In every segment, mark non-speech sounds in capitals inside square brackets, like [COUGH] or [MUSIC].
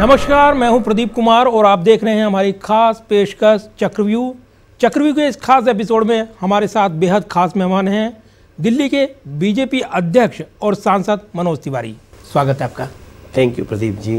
नमस्कार मैं हूं प्रदीप कुमार और आप देख रहे हैं हमारी खास पेशकश चक्रव्यू चक्रव्यू के इस खास एपिसोड में हमारे साथ बेहद खास मेहमान हैं दिल्ली के बीजेपी अध्यक्ष और सांसद मनोज तिवारी स्वागत है आपका थैंक यू प्रदीप जी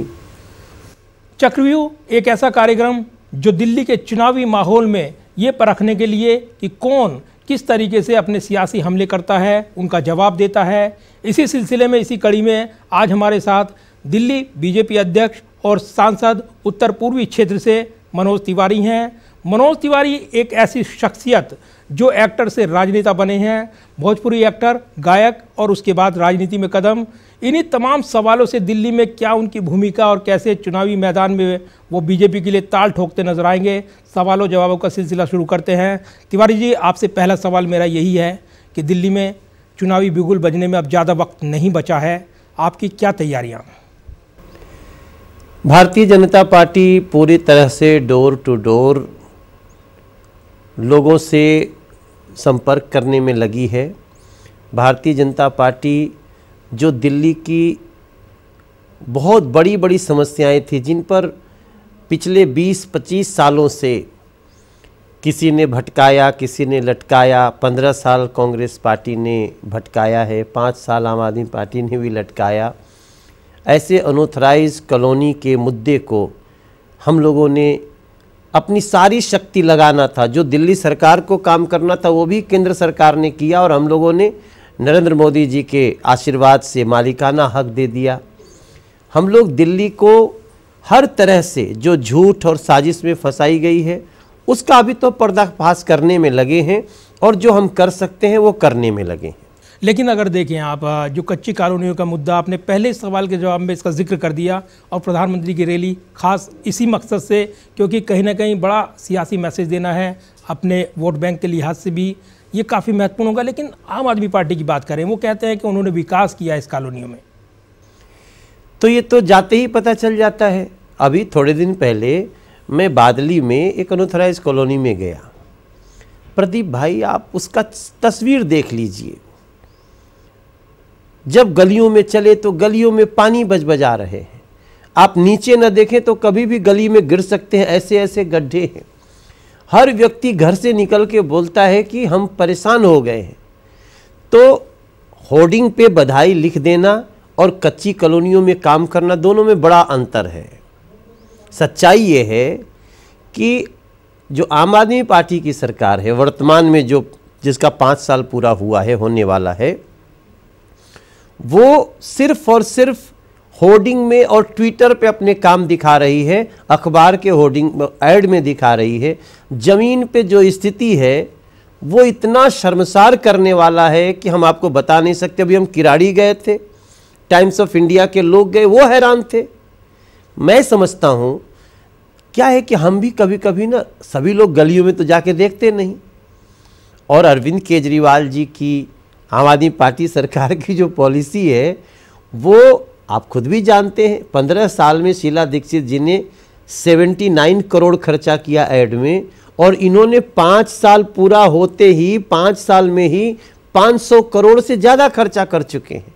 चक्रव्यू एक ऐसा कार्यक्रम जो दिल्ली के चुनावी माहौल में ये परखने के लिए कि कौन किस तरीके से अपने सियासी हमले करता है उनका जवाब देता है इसी सिलसिले में इसी कड़ी में आज हमारे साथ दिल्ली बीजेपी अध्यक्ष और सांसद उत्तर पूर्वी क्षेत्र से मनोज तिवारी हैं मनोज तिवारी एक ऐसी शख्सियत जो एक्टर से राजनेता बने हैं भोजपुरी एक्टर गायक और उसके बाद राजनीति में कदम इन्हीं तमाम सवालों से दिल्ली में क्या उनकी भूमिका और कैसे चुनावी मैदान में वो बीजेपी के लिए ताल ठोकते नजर आएंगे सवालों जवाबों का सिलसिला शुरू करते हैं तिवारी जी आपसे पहला सवाल मेरा यही है कि दिल्ली में चुनावी बिगुल बजने में अब ज़्यादा वक्त नहीं बचा है आपकी क्या तैयारियाँ भारतीय जनता पार्टी पूरी तरह से डोर टू डोर लोगों से संपर्क करने में लगी है भारतीय जनता पार्टी जो दिल्ली की बहुत बड़ी बड़ी समस्याएं थी जिन पर पिछले 20-25 सालों से किसी ने भटकाया किसी ने लटकाया 15 साल कांग्रेस पार्टी ने भटकाया है पाँच साल आम आदमी पार्टी ने भी लटकाया ऐसे अनोथराइज कॉलोनी के मुद्दे को हम लोगों ने अपनी सारी शक्ति लगाना था जो दिल्ली सरकार को काम करना था वो भी केंद्र सरकार ने किया और हम लोगों ने नरेंद्र मोदी जी के आशीर्वाद से मालिकाना हक दे दिया हम लोग दिल्ली को हर तरह से जो झूठ और साजिश में फंसाई गई है उसका अभी तो पर्दाफाश करने में लगे हैं और जो हम कर सकते हैं वो करने में लगे हैं लेकिन अगर देखें आप जो कच्ची कॉलोनियों का मुद्दा आपने पहले सवाल के जवाब में इसका जिक्र कर दिया और प्रधानमंत्री की रैली खास इसी मकसद से क्योंकि कहीं ना कहीं बड़ा सियासी मैसेज देना है अपने वोट बैंक के लिहाज से भी ये काफ़ी महत्वपूर्ण होगा लेकिन आम आदमी पार्टी की बात करें वो कहते हैं कि उन्होंने विकास किया इस कॉलोनियों में तो ये तो जाते ही पता चल जाता है अभी थोड़े दिन पहले मैं बादली में एक अनोथराइज कॉलोनी में गया प्रदीप भाई आप उसका तस्वीर देख लीजिए जब गलियों में चले तो गलियों में पानी बज बजा रहे हैं आप नीचे न देखें तो कभी भी गली में गिर सकते हैं ऐसे ऐसे गड्ढे हैं हर व्यक्ति घर से निकल के बोलता है कि हम परेशान हो गए हैं तो होर्डिंग पे बधाई लिख देना और कच्ची कॉलोनियों में काम करना दोनों में बड़ा अंतर है सच्चाई ये है कि जो आम आदमी पार्टी की सरकार है वर्तमान में जो जिसका पाँच साल पूरा हुआ है होने वाला है वो सिर्फ और सिर्फ होर्डिंग में और ट्विटर पे अपने काम दिखा रही है अखबार के होर्डिंग एड में दिखा रही है ज़मीन पे जो स्थिति है वो इतना शर्मसार करने वाला है कि हम आपको बता नहीं सकते अभी हम किराड़ी गए थे टाइम्स ऑफ इंडिया के लोग गए वो हैरान थे मैं समझता हूँ क्या है कि हम भी कभी कभी ना सभी लोग गलियों में तो जाके देखते नहीं और अरविंद केजरीवाल जी की आम आदमी पार्टी सरकार की जो पॉलिसी है वो आप खुद भी जानते हैं पंद्रह साल में शीला दीक्षित जी ने नाइन करोड़ खर्चा किया एड में और इन्होंने पाँच साल पूरा होते ही पाँच साल में ही पाँच सौ करोड़ से ज़्यादा खर्चा कर चुके हैं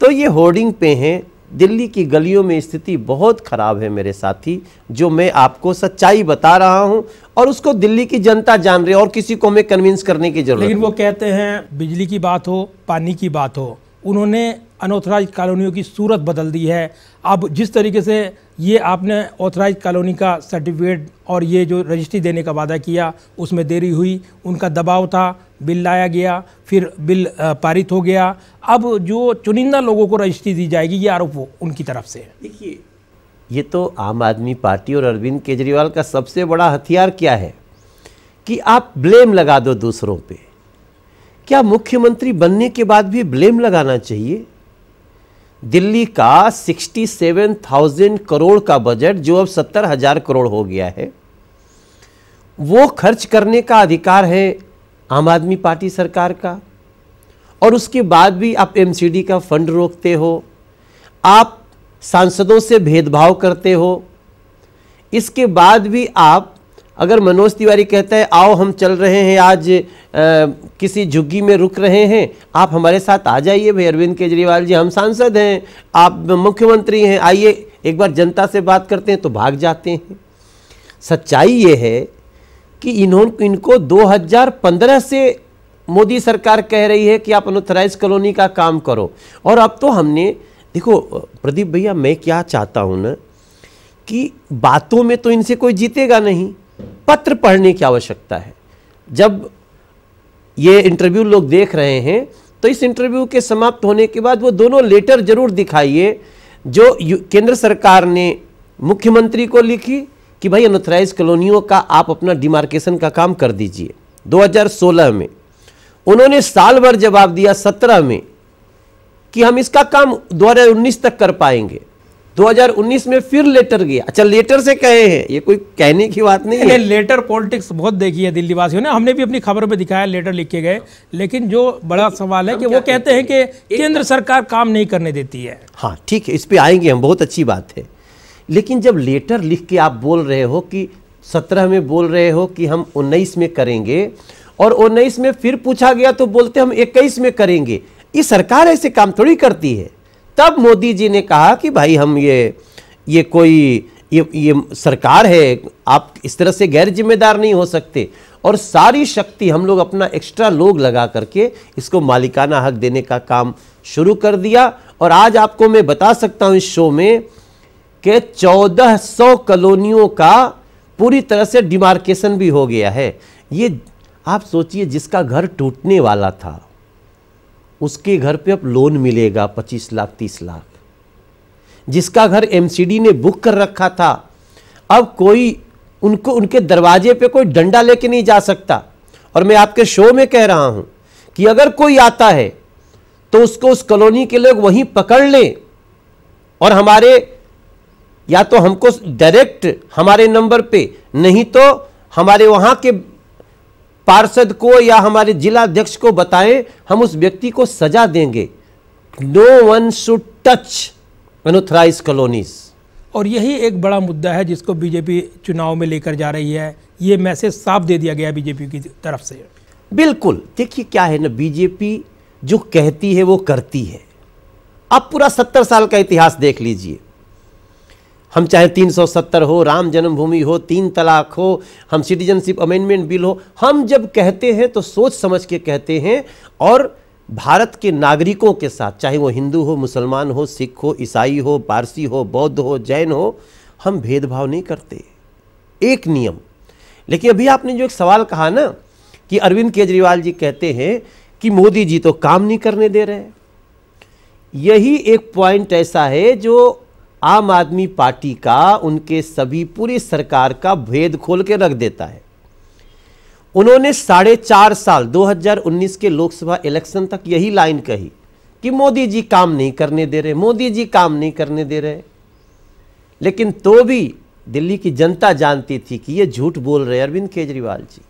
तो ये होर्डिंग पे हैं दिल्ली की गलियों में स्थिति बहुत ख़राब है मेरे साथी जो मैं आपको सच्चाई बता रहा हूं और उसको दिल्ली की जनता जान रही है और किसी को मैं कन्विंस करने की जरूरत लेकिन वो कहते हैं बिजली की बात हो पानी की बात हो उन्होंने अनऑथराइज कॉलोनियों की सूरत बदल दी है अब जिस तरीके से ये आपने ऑथराइज कॉलोनी का सर्टिफिकेट और ये जो रजिस्ट्री देने का वादा किया उसमें देरी हुई उनका दबाव था बिल लाया गया फिर बिल पारित हो गया अब जो चुनिंदा लोगों को रजिस्ट्री दी जाएगी ये आरोप उनकी तरफ से देखिए ये तो आम आदमी पार्टी और अरविंद केजरीवाल का सबसे बड़ा हथियार क्या है कि आप ब्लेम लगा दो दूसरों पे क्या मुख्यमंत्री बनने के बाद भी ब्लेम लगाना चाहिए दिल्ली का 67,000 करोड़ का बजट जो अब सत्तर हजार करोड़ हो गया है वो खर्च करने का अधिकार है आम आदमी पार्टी सरकार का और उसके बाद भी आप एमसीडी का फंड रोकते हो आप सांसदों से भेदभाव करते हो इसके बाद भी आप अगर मनोज तिवारी कहता है आओ हम चल रहे हैं आज आ, किसी झुग्गी में रुक रहे हैं आप हमारे साथ आ जाइए भाई अरविंद केजरीवाल जी हम सांसद हैं आप मुख्यमंत्री हैं आइए एक बार जनता से बात करते हैं तो भाग जाते हैं सच्चाई ये है कि इन्होंने इनको 2015 से मोदी सरकार कह रही है कि आप अनोथराइज कॉलोनी का काम करो और अब तो हमने देखो प्रदीप भैया मैं क्या चाहता हूँ ना कि बातों में तो इनसे कोई जीतेगा नहीं पत्र पढ़ने की आवश्यकता है जब ये इंटरव्यू लोग देख रहे हैं तो इस इंटरव्यू के समाप्त होने के बाद वो दोनों लेटर जरूर दिखाइए जो केंद्र सरकार ने मुख्यमंत्री को लिखी कि भाई अनथराइज कॉलोनियों का आप अपना डिमार्केशन का काम कर दीजिए 2016 में उन्होंने साल भर जवाब दिया 17 में कि हम इसका काम दो तक कर पाएंगे 2019 में फिर लेटर गया अच्छा लेटर से कहे हैं ये कोई कहने की बात नहीं है लेटर पॉलिटिक्स बहुत देखी है दिल्ली वासियों ने हमने भी अपनी खबर में दिखाया लेटर लिखे गए लेकिन जो बड़ा सवाल है कि वो कहते हैं कि तो- केंद्र सरकार काम नहीं करने देती है हाँ ठीक है इस पर आएंगे हम बहुत अच्छी बात है लेकिन जब लेटर लिख के आप बोल रहे हो कि सत्रह में बोल रहे हो कि हम उन्नीस में करेंगे और उन्नीस में फिर पूछा गया तो बोलते हम इक्कीस में करेंगे ये सरकार ऐसे काम थोड़ी करती है तब मोदी जी ने कहा कि भाई हम ये ये कोई ये ये सरकार है आप इस तरह से गैर जिम्मेदार नहीं हो सकते और सारी शक्ति हम लोग अपना एक्स्ट्रा लोग लगा करके इसको मालिकाना हक देने का काम शुरू कर दिया और आज आपको मैं बता सकता हूँ इस शो में कि 1400 कॉलोनियों का पूरी तरह से डिमार्केशन भी हो गया है ये आप सोचिए जिसका घर टूटने वाला था उसके घर पे अब लोन मिलेगा पच्चीस लाख तीस लाख जिसका घर एमसीडी ने बुक कर रखा था अब कोई उनको उनके दरवाजे पे कोई डंडा लेके नहीं जा सकता और मैं आपके शो में कह रहा हूं कि अगर कोई आता है तो उसको उस कॉलोनी के लोग वहीं पकड़ लें और हमारे या तो हमको डायरेक्ट हमारे नंबर पे नहीं तो हमारे वहां के पार्षद को या हमारे जिला अध्यक्ष को बताएं हम उस व्यक्ति को सजा देंगे no one should touch unauthorised colonies और यही एक बड़ा मुद्दा है जिसको बीजेपी चुनाव में लेकर जा रही है ये मैसेज साफ दे दिया गया बीजेपी की तरफ से बिल्कुल देखिए क्या है ना बीजेपी जो कहती है वो करती है आप पूरा सत्तर साल का इतिहास देख लीजिए हम चाहे 370 हो राम जन्मभूमि हो तीन तलाक हो हम सिटीजनशिप अमेंडमेंट बिल हो हम जब कहते हैं तो सोच समझ के कहते हैं और भारत के नागरिकों के साथ चाहे वो हिंदू हो मुसलमान हो सिख हो ईसाई हो पारसी हो बौद्ध हो जैन हो हम भेदभाव नहीं करते एक नियम लेकिन अभी आपने जो एक सवाल कहा ना कि अरविंद केजरीवाल जी कहते हैं कि मोदी जी तो काम नहीं करने दे रहे यही एक पॉइंट ऐसा है जो आम आदमी पार्टी का उनके सभी पूरी सरकार का भेद खोल के रख देता है उन्होंने साढ़े चार साल 2019 के लोकसभा इलेक्शन तक यही लाइन कही कि मोदी जी काम नहीं करने दे रहे मोदी जी काम नहीं करने दे रहे लेकिन तो भी दिल्ली की जनता जानती थी कि ये झूठ बोल रहे अरविंद केजरीवाल जी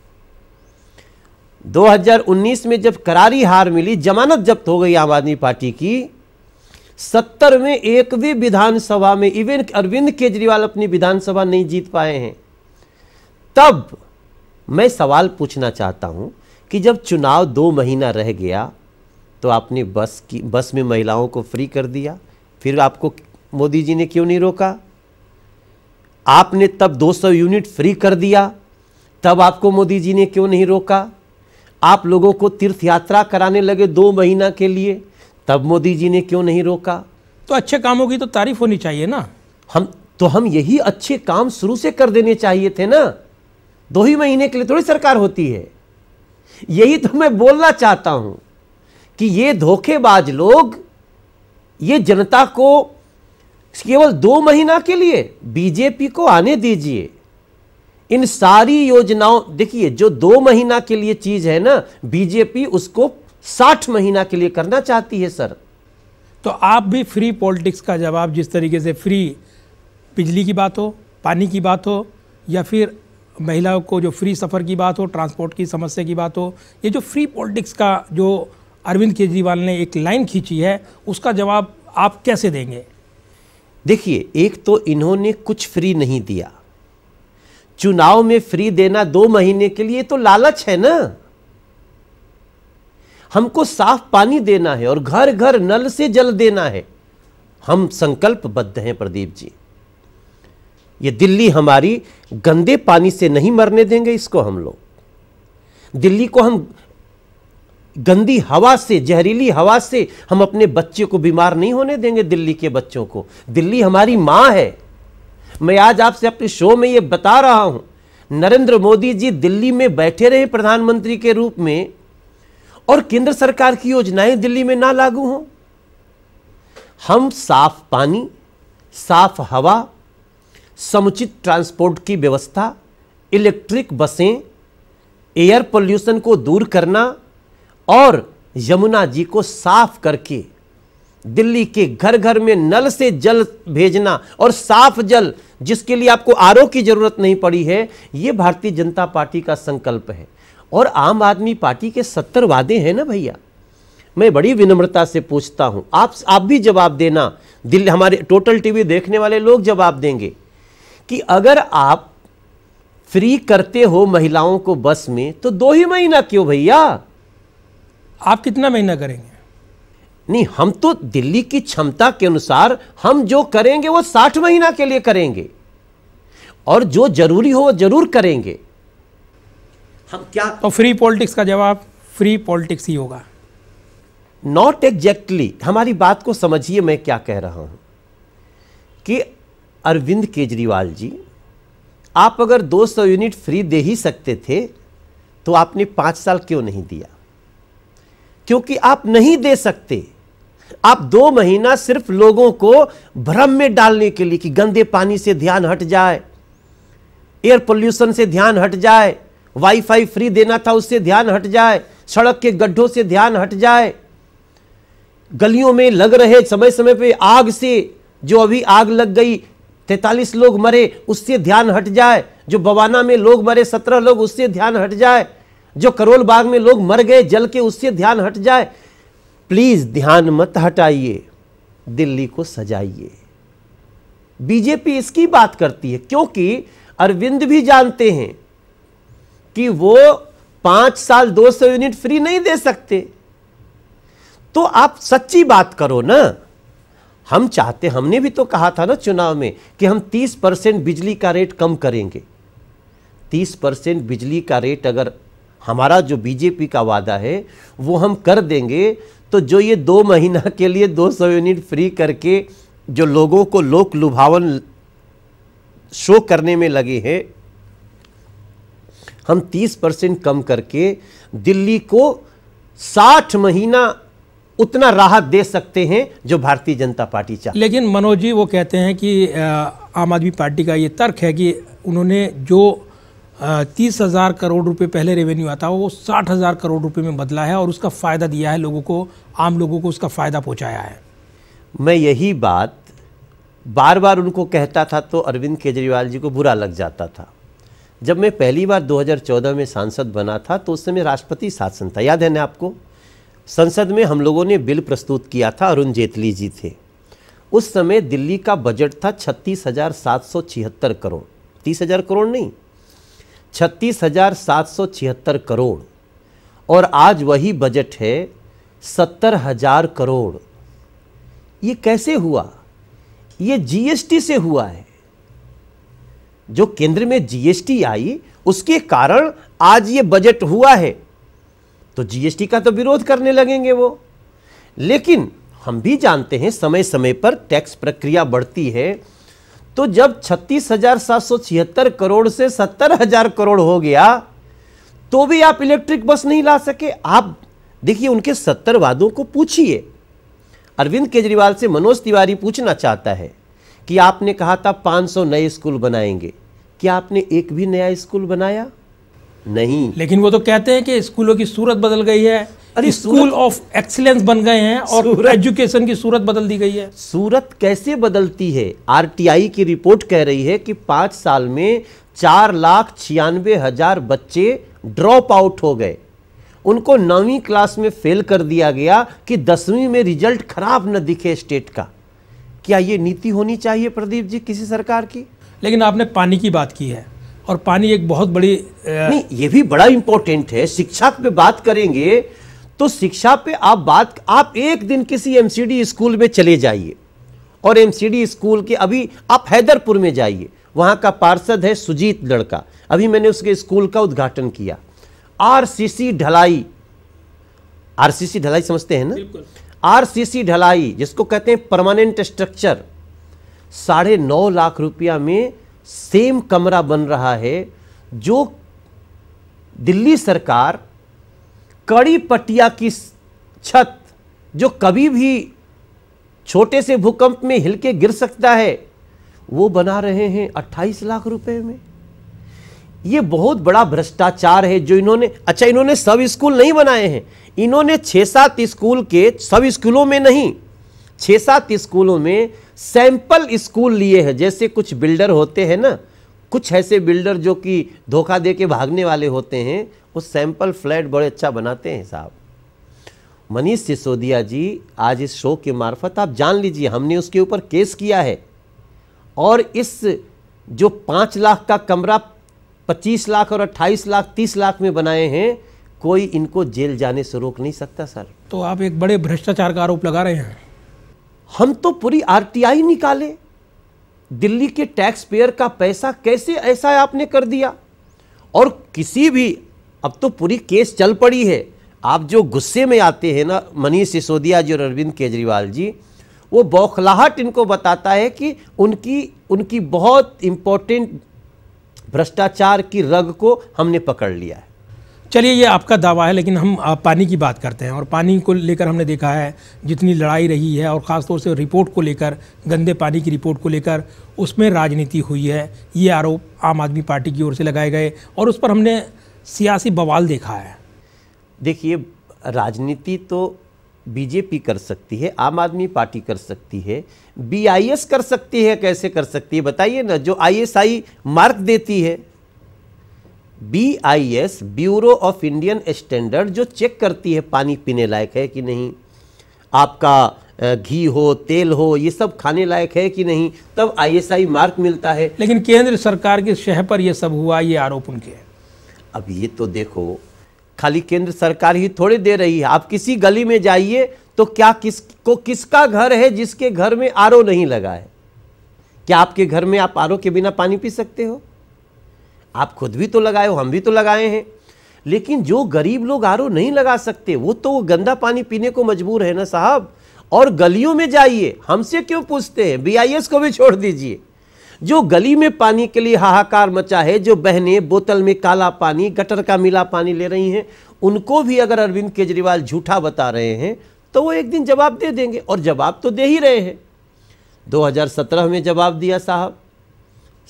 2019 में जब करारी हार मिली जमानत जब्त हो गई आम आदमी पार्टी की सत्तर में एक भी विधानसभा में इवन अरविंद केजरीवाल अपनी विधानसभा नहीं जीत पाए हैं तब मैं सवाल पूछना चाहता हूँ कि जब चुनाव दो महीना रह गया तो आपने बस की बस में महिलाओं को फ्री कर दिया फिर आपको मोदी जी ने क्यों नहीं रोका आपने तब 200 यूनिट फ्री कर दिया तब आपको मोदी जी ने क्यों नहीं रोका आप लोगों को तीर्थ यात्रा कराने लगे दो महीना के लिए तब मोदी जी ने क्यों नहीं रोका तो अच्छे कामों की तो तारीफ होनी चाहिए ना हम तो हम यही अच्छे काम शुरू से कर देने चाहिए थे ना दो ही महीने के लिए थोड़ी सरकार होती है यही तो मैं बोलना चाहता हूं कि ये धोखेबाज लोग ये जनता को केवल दो महीना के लिए बीजेपी को आने दीजिए इन सारी योजनाओं देखिए जो दो महीना के लिए चीज है ना बीजेपी उसको साठ महीना के लिए करना चाहती है सर तो आप भी फ्री पॉलिटिक्स का जवाब जिस तरीके से फ्री बिजली की बात हो पानी की बात हो या फिर महिलाओं को जो फ्री सफ़र की बात हो ट्रांसपोर्ट की समस्या की बात हो ये जो फ्री पॉलिटिक्स का जो अरविंद केजरीवाल ने एक लाइन खींची है उसका जवाब आप कैसे देंगे देखिए एक तो इन्होंने कुछ फ्री नहीं दिया चुनाव में फ्री देना दो महीने के लिए तो लालच है ना हमको साफ पानी देना है और घर घर नल से जल देना है हम संकल्पबद्ध हैं प्रदीप जी ये दिल्ली हमारी गंदे पानी से नहीं मरने देंगे इसको हम लोग दिल्ली को हम गंदी हवा से जहरीली हवा से हम अपने बच्चे को बीमार नहीं होने देंगे दिल्ली के बच्चों को दिल्ली हमारी माँ है मैं आज आपसे अपने शो में ये बता रहा हूँ नरेंद्र मोदी जी दिल्ली में बैठे रहे प्रधानमंत्री के रूप में और केंद्र सरकार की योजनाएं दिल्ली में ना लागू हों हम साफ पानी साफ हवा समुचित ट्रांसपोर्ट की व्यवस्था इलेक्ट्रिक बसें एयर पोल्यूशन को दूर करना और यमुना जी को साफ करके दिल्ली के घर घर में नल से जल भेजना और साफ जल जिसके लिए आपको आर की जरूरत नहीं पड़ी है ये भारतीय जनता पार्टी का संकल्प है और आम आदमी पार्टी के सत्तर वादे हैं ना भैया मैं बड़ी विनम्रता से पूछता हूं आप आप भी जवाब देना दिल हमारे टोटल टीवी देखने वाले लोग जवाब देंगे कि अगर आप फ्री करते हो महिलाओं को बस में तो दो ही महीना क्यों भैया आप कितना महीना करेंगे नहीं हम तो दिल्ली की क्षमता के अनुसार हम जो करेंगे वो साठ महीना के लिए करेंगे और जो जरूरी हो वो जरूर करेंगे हम क्या तो फ्री पॉलिटिक्स का जवाब फ्री पॉलिटिक्स ही होगा नॉट एग्जैक्टली हमारी बात को समझिए मैं क्या कह रहा हूं कि अरविंद केजरीवाल जी आप अगर 200 यूनिट फ्री दे ही सकते थे तो आपने पांच साल क्यों नहीं दिया क्योंकि आप नहीं दे सकते आप दो महीना सिर्फ लोगों को भ्रम में डालने के लिए कि गंदे पानी से ध्यान हट जाए एयर पोल्यूशन से ध्यान हट जाए वाईफाई फ्री देना था उससे ध्यान हट जाए सड़क के गड्ढों से ध्यान हट जाए गलियों में लग रहे समय समय पे आग से जो अभी आग लग गई तैतालीस लोग मरे उससे ध्यान हट जाए जो बवाना में लोग मरे सत्रह लोग उससे ध्यान हट जाए जो करोल बाग में लोग मर गए जल के उससे ध्यान हट जाए प्लीज़ ध्यान मत हटाइए दिल्ली को सजाइए बीजेपी इसकी बात करती है क्योंकि अरविंद भी जानते हैं कि वो पांच साल दो सौ यूनिट फ्री नहीं दे सकते तो आप सच्ची बात करो ना हम चाहते हमने भी तो कहा था ना चुनाव में कि हम 30 परसेंट बिजली का रेट कम करेंगे 30 परसेंट बिजली का रेट अगर हमारा जो बीजेपी का वादा है वो हम कर देंगे तो जो ये दो महीना के लिए 200 यूनिट फ्री करके जो लोगों को लोक लुभावन शो करने में लगे हैं हम 30 परसेंट कम करके दिल्ली को 60 महीना उतना राहत दे सकते हैं जो भारतीय जनता पार्टी चाहती लेकिन मनोज जी वो कहते हैं कि आम आदमी पार्टी का ये तर्क है कि उन्होंने जो तीस हज़ार करोड़ रुपए पहले रेवेन्यू आता वो साठ हज़ार करोड़ रुपए में बदला है और उसका फ़ायदा दिया है लोगों को आम लोगों को उसका फ़ायदा पहुंचाया है मैं यही बात बार बार उनको कहता था तो अरविंद केजरीवाल जी को बुरा लग जाता था जब मैं पहली बार 2014 में सांसद बना था तो उस समय राष्ट्रपति शासन था याद है ना आपको संसद में हम लोगों ने बिल प्रस्तुत किया था अरुण जेटली जी थे उस समय दिल्ली का बजट था छत्तीस हज़ार सात सौ छिहत्तर करोड़ तीस हज़ार करोड़ नहीं छत्तीस हज़ार सात सौ छिहत्तर करोड़ और आज वही बजट है सत्तर हज़ार करोड़ ये कैसे हुआ ये जीएसटी से हुआ है जो केंद्र में जीएसटी आई उसके कारण आज ये बजट हुआ है तो जीएसटी का तो विरोध करने लगेंगे वो लेकिन हम भी जानते हैं समय समय पर टैक्स प्रक्रिया बढ़ती है तो जब छत्तीस हजार सात सौ छिहत्तर करोड़ से सत्तर हजार करोड़ हो गया तो भी आप इलेक्ट्रिक बस नहीं ला सके आप देखिए उनके सत्तर वादों को पूछिए अरविंद केजरीवाल से मनोज तिवारी पूछना चाहता है कि आपने कहा था 500 नए स्कूल बनाएंगे क्या आपने एक भी नया स्कूल बनाया नहीं लेकिन वो तो कहते हैं कि स्कूलों की सूरत बदल गई है अरे स्कूल ऑफ एक्सीलेंस बन गए हैं और एजुकेशन की सूरत बदल दी गई है सूरत कैसे बदलती है आरटीआई की रिपोर्ट कह रही है कि पांच साल में चार लाख छियानवे हजार बच्चे ड्रॉप आउट हो गए उनको नौवीं क्लास में फेल कर दिया गया कि दसवीं में रिजल्ट खराब न दिखे स्टेट का क्या ये नीति होनी चाहिए प्रदीप जी किसी सरकार की लेकिन आपने पानी की बात की है और पानी एक बहुत बड़ी नहीं ये भी बड़ा इंपॉर्टेंट है शिक्षा पे बात करेंगे तो शिक्षा पे आप बात आप एक दिन किसी एमसीडी स्कूल में चले जाइए और एमसीडी स्कूल के अभी आप हैदरपुर में जाइए वहाँ का पार्षद है सुजीत लड़का अभी मैंने उसके स्कूल का उद्घाटन किया आरसीसी ढलाई आरसीसी ढलाई समझते हैं ना आरसीसी ढलाई जिसको कहते हैं परमानेंट स्ट्रक्चर साढ़े नौ लाख रुपया में सेम कमरा बन रहा है जो दिल्ली सरकार कड़ी पटिया की छत जो कभी भी छोटे से भूकंप में हिलके गिर सकता है वो बना रहे हैं 28 लाख रुपए में ये बहुत बड़ा भ्रष्टाचार है जो इन्होंने अच्छा इन्होंने सब स्कूल नहीं बनाए हैं इन्होंने छः सात स्कूल के सब स्कूलों में नहीं छः सात स्कूलों में सैंपल स्कूल लिए हैं जैसे कुछ बिल्डर होते हैं ना कुछ ऐसे बिल्डर जो कि धोखा दे के भागने वाले होते हैं वो सैंपल फ्लैट बड़े अच्छा बनाते हैं साहब मनीष सिसोदिया जी आज इस शो के मार्फत आप जान लीजिए हमने उसके ऊपर केस किया है और इस जो पाँच लाख का कमरा पच्चीस लाख और अट्ठाईस लाख तीस लाख में बनाए हैं कोई इनको जेल जाने से रोक नहीं सकता सर तो आप एक बड़े भ्रष्टाचार का आरोप लगा रहे हैं हम तो पूरी आरटीआई निकाले दिल्ली के टैक्स पेयर का पैसा कैसे ऐसा आपने कर दिया और किसी भी अब तो पूरी केस चल पड़ी है आप जो गुस्से में आते हैं ना मनीष सिसोदिया जी और अरविंद केजरीवाल जी वो बौखलाहट इनको बताता है कि उनकी उनकी बहुत इम्पोर्टेंट भ्रष्टाचार की रग को हमने पकड़ लिया है चलिए ये आपका दावा है लेकिन हम पानी की बात करते हैं और पानी को लेकर हमने देखा है जितनी लड़ाई रही है और ख़ासतौर से रिपोर्ट को लेकर गंदे पानी की रिपोर्ट को लेकर उसमें राजनीति हुई है ये आरोप आम आदमी पार्टी की ओर से लगाए गए और उस पर हमने सियासी बवाल देखा है देखिए राजनीति तो बीजेपी कर सकती है आम आदमी पार्टी कर सकती है बीआईएस कर सकती है कैसे कर सकती है बताइए ना जो आईएसआई मार्क देती है BIS bureau of Indian standard जो चेक करती है पानी पीने लायक है कि नहीं आपका घी हो तेल हो ये सब खाने लायक है कि नहीं तब आईएसआई मार्क मिलता है लेकिन केंद्र सरकार के शह पर ये सब हुआ ये आरोप उनके हैं अब ये तो देखो खाली केंद्र सरकार ही थोड़े दे रही है आप किसी गली में जाइए तो क्या किस को किसका घर है जिसके घर में आर नहीं लगा है क्या आपके घर में आप आर के बिना पानी पी सकते हो आप खुद भी तो लगाए हो हम भी तो लगाए हैं लेकिन जो गरीब लोग आर नहीं लगा सकते वो तो वो गंदा पानी पीने को मजबूर है ना साहब और गलियों में जाइए हमसे क्यों पूछते हैं बीआईएस को भी छोड़ दीजिए जो गली में पानी के लिए हाहाकार मचा है जो बहने बोतल में काला पानी गटर का मिला पानी ले रही हैं उनको भी अगर अरविंद केजरीवाल झूठा बता रहे हैं तो वो एक दिन जवाब दे देंगे और जवाब तो दे ही रहे हैं 2017 में जवाब दिया साहब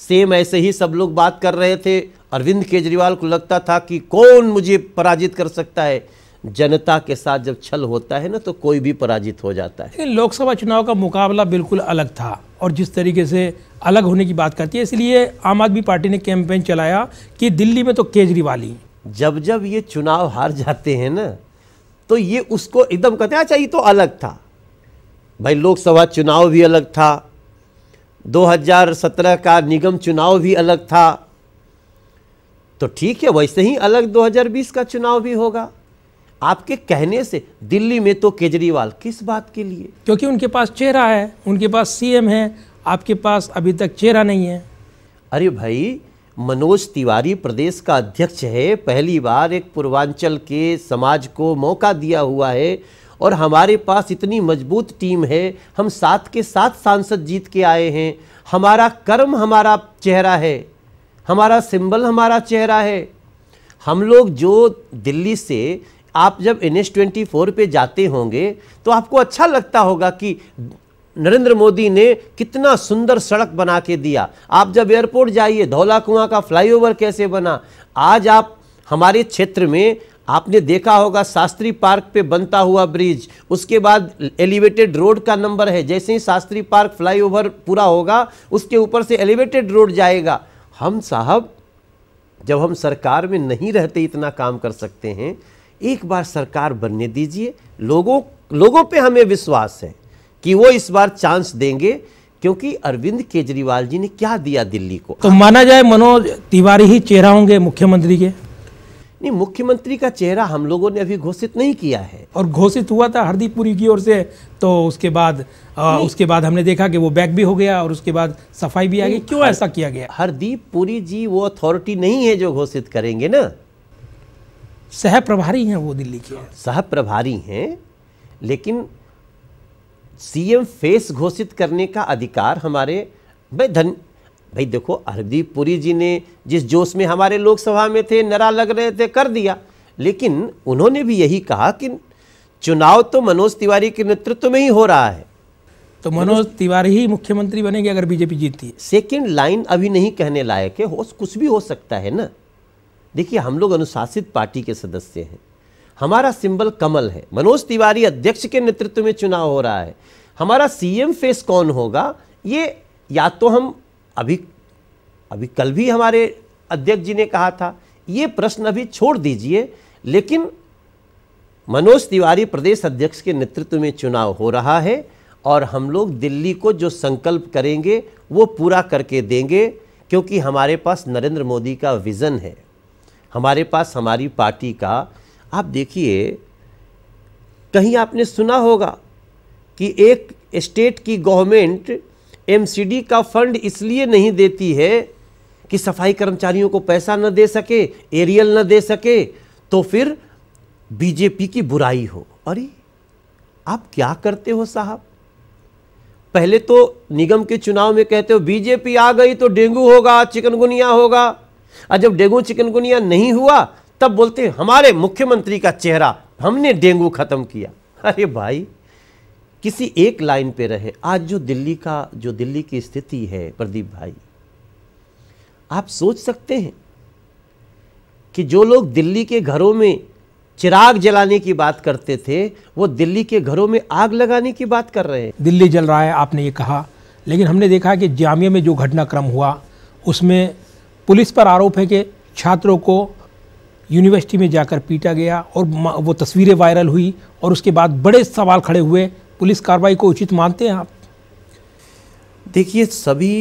सेम ऐसे ही सब लोग बात कर रहे थे अरविंद केजरीवाल को लगता था कि कौन मुझे पराजित कर सकता है जनता के साथ जब छल होता है ना तो कोई भी पराजित हो जाता है लोकसभा चुनाव का मुकाबला बिल्कुल अलग था और जिस तरीके से अलग होने की बात करती है इसलिए आम आदमी पार्टी ने कैंपेन चलाया कि दिल्ली में तो केजरीवाल ही जब जब ये चुनाव हार जाते हैं ना तो ये उसको एकदम कहते हैं हाँ, अच्छा ये तो अलग था भाई लोकसभा चुनाव भी अलग था 2017 का निगम चुनाव भी अलग था तो ठीक है वैसे ही अलग 2020 का चुनाव भी होगा आपके कहने से दिल्ली में तो केजरीवाल किस बात के लिए क्योंकि उनके पास चेहरा है उनके पास सीएम है आपके पास अभी तक चेहरा नहीं है अरे भाई मनोज तिवारी प्रदेश का अध्यक्ष है पहली बार एक पूर्वांचल के समाज को मौका दिया हुआ है और हमारे पास इतनी मजबूत टीम है हम साथ के साथ सांसद जीत के आए हैं हमारा कर्म हमारा चेहरा है हमारा सिंबल हमारा चेहरा है हम लोग जो दिल्ली से आप जब एन एस ट्वेंटी फोर पर जाते होंगे तो आपको अच्छा लगता होगा कि नरेंद्र मोदी ने कितना सुंदर सड़क बना के दिया आप जब एयरपोर्ट जाइए धौला कुआं का फ्लाईओवर कैसे बना आज आप हमारे क्षेत्र में आपने देखा होगा शास्त्री पार्क पे बनता हुआ ब्रिज उसके बाद एलिवेटेड रोड का नंबर है जैसे ही शास्त्री पार्क फ्लाईओवर पूरा होगा उसके ऊपर से एलिवेटेड रोड जाएगा हम साहब जब हम सरकार में नहीं रहते इतना काम कर सकते हैं एक बार सरकार बनने दीजिए लोगों लोगों पे हमें विश्वास है कि वो इस बार चांस देंगे क्योंकि अरविंद केजरीवाल जी ने क्या दिया दिल्ली को तो माना जाए मनोज तिवारी ही चेहरा होंगे मुख्यमंत्री के नहीं मुख्यमंत्री का चेहरा हम लोगों ने अभी घोषित नहीं किया है और घोषित हुआ था हरदीप पुरी की ओर से तो उसके बाद आ, उसके बाद हमने देखा कि वो बैक भी हो गया और उसके बाद सफाई भी आ गई क्यों ऐसा किया गया हरदीप पुरी जी वो अथॉरिटी नहीं है जो घोषित करेंगे ना सह प्रभारी हैं वो दिल्ली के सह प्रभारी हैं लेकिन सीएम फेस घोषित करने का अधिकार हमारे भाई धन भाई देखो हरदीप पुरी जी ने जिस जोश में हमारे लोकसभा में थे नरा लग रहे थे कर दिया लेकिन उन्होंने भी यही कहा कि चुनाव तो मनोज तिवारी के नेतृत्व में ही हो रहा है तो मनोज तिवारी ही मुख्यमंत्री बनेंगे अगर बीजेपी जीतती है सेकेंड लाइन अभी नहीं कहने लायक है हो कुछ भी हो सकता है ना देखिए हम लोग अनुशासित पार्टी के सदस्य हैं हमारा सिंबल कमल है मनोज तिवारी अध्यक्ष के नेतृत्व में चुनाव हो रहा है हमारा सीएम फेस कौन होगा ये या तो हम अभी अभी कल भी हमारे अध्यक्ष जी ने कहा था ये प्रश्न अभी छोड़ दीजिए लेकिन मनोज तिवारी प्रदेश अध्यक्ष के नेतृत्व में चुनाव हो रहा है और हम लोग दिल्ली को जो संकल्प करेंगे वो पूरा करके देंगे क्योंकि हमारे पास नरेंद्र मोदी का विज़न है हमारे पास हमारी पार्टी का आप देखिए कहीं आपने सुना होगा कि एक स्टेट की गवर्नमेंट एमसीडी का फंड इसलिए नहीं देती है कि सफाई कर्मचारियों को पैसा न दे सके एरियल न दे सके तो फिर बीजेपी की बुराई हो अरे आप क्या करते हो साहब पहले तो निगम के चुनाव में कहते हो बीजेपी आ गई तो डेंगू होगा चिकनगुनिया होगा और जब डेंगू चिकनगुनिया नहीं हुआ तब बोलते हमारे मुख्यमंत्री का चेहरा हमने डेंगू खत्म किया अरे भाई किसी एक लाइन पे रहे आज जो दिल्ली का जो दिल्ली की स्थिति है प्रदीप भाई आप सोच सकते हैं कि जो लोग दिल्ली के घरों में चिराग जलाने की बात करते थे वो दिल्ली के घरों में आग लगाने की बात कर रहे हैं दिल्ली जल रहा है आपने ये कहा लेकिन हमने देखा कि जामिया में जो घटनाक्रम हुआ उसमें पुलिस पर आरोप है कि छात्रों को यूनिवर्सिटी में जाकर पीटा गया और वो तस्वीरें वायरल हुई और उसके बाद बड़े सवाल खड़े हुए पुलिस कार्रवाई को उचित मानते हैं आप देखिए सभी